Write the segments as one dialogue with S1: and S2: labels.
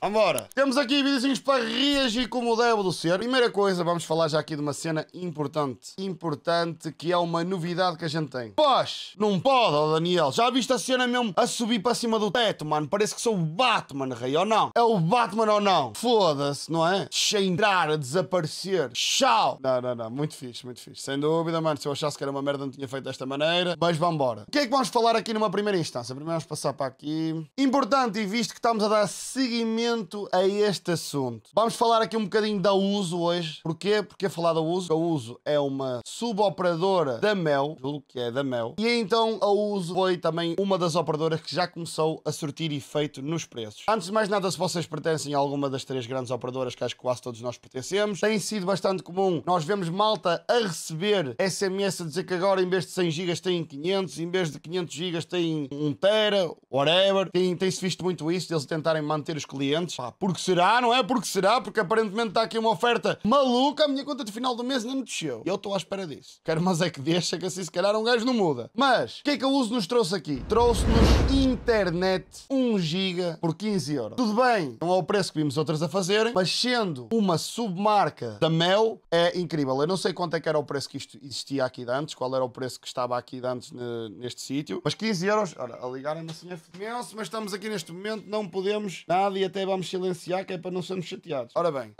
S1: Vambora! Temos aqui videozinhos para reagir como deve do ser. Primeira coisa, vamos falar já aqui de uma cena importante. Importante, que é uma novidade que a gente tem. Pós! Não pode, oh Daniel. Já viste a cena mesmo a subir para cima do teto, mano? Parece que sou o Batman, rei, ou não? É o Batman ou não? Foda-se, não é? Deixa entrar, a desaparecer. Tchau! Não, não, não. Muito fixe, muito fixe. Sem dúvida, mano. Se eu achasse que era uma merda, não tinha feito desta maneira. Mas vambora. O que é que vamos falar aqui numa primeira instância? primeiro vamos passar para aqui. Importante, e visto que estamos a dar seguimento a este assunto, vamos falar aqui um bocadinho da USO hoje. Porquê? Porque falar da USO. A USO é uma suboperadora da Mel, julgo que é da Mel. E então a USO foi também uma das operadoras que já começou a surtir efeito nos preços. Antes de mais nada, se vocês pertencem a alguma das três grandes operadoras, que acho que quase todos nós pertencemos, tem sido bastante comum. Nós vemos malta a receber SMS a dizer que agora em vez de 100 GB tem 500, em vez de 500 GB tem um. TB madeira, whatever. Tem-se tem visto muito isso, deles tentarem manter os clientes. Pá, porque será, não é? Porque será, porque aparentemente está aqui uma oferta maluca, a minha conta de final do mês não me desceu. Eu estou à espera disso. Quero, mas é que deixa que assim se calhar um gajo não muda. Mas, o que é que a Uso nos trouxe aqui? Trouxe-nos internet 1 giga por 15 euros. Tudo bem, não é o preço que vimos outras a fazerem, mas sendo uma submarca da Mel, é incrível. Eu não sei quanto é que era o preço que isto existia aqui de antes, qual era o preço que estava aqui de antes neste sítio, mas 15 euros, ora, ali ligaram me assim é mas estamos aqui neste momento, não podemos nada e até vamos silenciar, que é para não sermos chateados. Ora bem,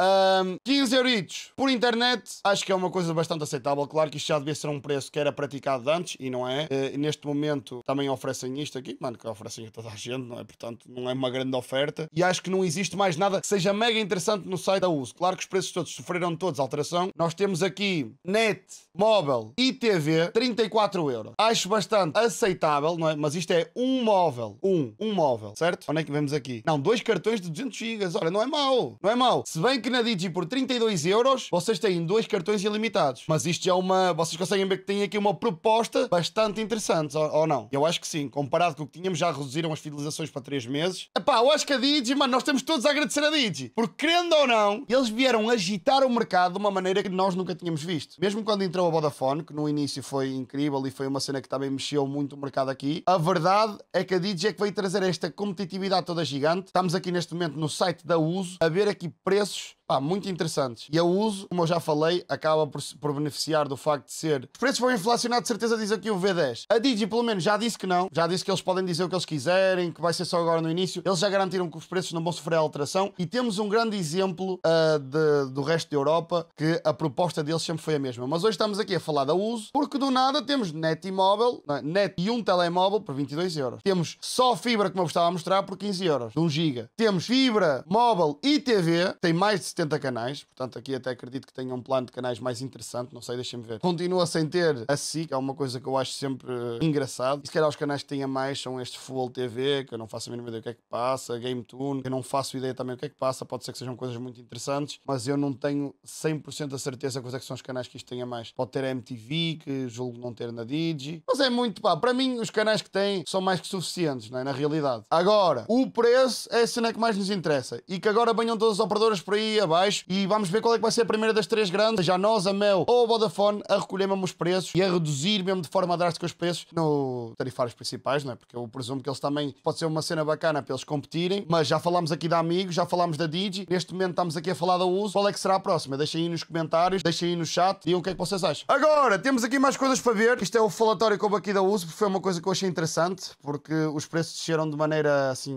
S1: um, 15 euritos por internet, acho que é uma coisa bastante aceitável. Claro que isto já devia ser um preço que era praticado antes e não é. Eh, neste momento também oferecem isto aqui, mano, que oferecem a toda a gente, não é? Portanto, não é uma grande oferta. E acho que não existe mais nada que seja mega interessante no site da uso. Claro que os preços todos sofreram todos alteração. Nós temos aqui net, móvel e TV, 34 euros. Acho bastante aceitável, não é? Mas isto é um um móvel. Um. Um móvel, certo? Onde é que vemos aqui? Não, dois cartões de 200 gigas. Olha, não é mau. Não é mau. Se bem que na Digi por 32 euros, vocês têm dois cartões ilimitados. Mas isto já é uma... Vocês conseguem ver que tem aqui uma proposta bastante interessante, ou, ou, não? Eu acho que sim. Comparado com o que tínhamos, já reduziram as fidelizações para 3 meses. Epá, eu acho que a Digi, mano, nós temos todos a agradecer a Digi. Porque, querendo ou não, eles vieram agitar o mercado de uma maneira que nós nunca tínhamos visto. Mesmo quando entrou a Vodafone, que no início foi incrível e foi uma cena que também mexeu muito o mercado aqui, a verdade é que a DJ é que veio trazer esta competitividade toda gigante. Estamos aqui neste momento no site da Uso a ver aqui preços pá, muito interessantes. E a Uso, como eu já falei, acaba por, por beneficiar do facto de ser. Os preços vão inflacionar, de certeza diz aqui o V10. A Digi, pelo menos, já disse que não. Já disse que eles podem dizer o que eles quiserem, que vai ser só agora no início. Eles já garantiram que os preços não vão sofrer alteração. E temos um grande exemplo uh, de, do resto da Europa que a proposta deles sempre foi a mesma. Mas hoje estamos aqui a falar da Uso, porque do nada temos net imóvel, é? net e um telemóvel por 22 euros. Temos só fibra, como eu vos estava a mostrar, por 15 euros, de 1 giga. Temos fibra móvel e TV, tem mais de 70 canais, portanto aqui até acredito que tenha um plano de canais mais interessante, não sei, deixem-me ver. Continua sem ter a SIC, é uma coisa que eu acho sempre eh, engraçado. E se calhar os canais que tenha mais são este Full TV, que eu não faço a mínima ideia o que é que passa, Game Tune, que eu não faço ideia também o que é que passa, pode ser que sejam coisas muito interessantes, mas eu não tenho 100% a certeza quais é que são os canais que isto tenha mais. Pode ter a MTV, que julgo não ter na Digi, mas é muito, pá, para mim os canais que têm são mais que suficientes, não é? Na realidade. Agora, o preço é a cena que mais nos interessa e que agora banham todas as operadoras por aí a abaixo e vamos ver qual é que vai ser a primeira das três grandes, já nós, a Mel ou a Vodafone, a recolher mesmo os preços e a reduzir mesmo de forma drástica os preços no tarifários principais, não é? Porque eu presumo que eles também pode ser uma cena bacana para eles competirem, mas já falámos aqui da Amigo, já falámos da Digi, neste momento estamos aqui a falar da Uso, qual é que será a próxima? Deixem aí nos comentários, deixem aí no chat, e o que é que vocês acham. Agora, temos aqui mais coisas para ver, isto é o falatório como aqui da Uso, porque foi uma coisa que eu achei interessante, porque os preços desceram de maneira assim,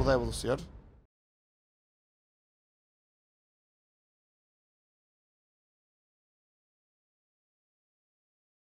S1: o deve do ser.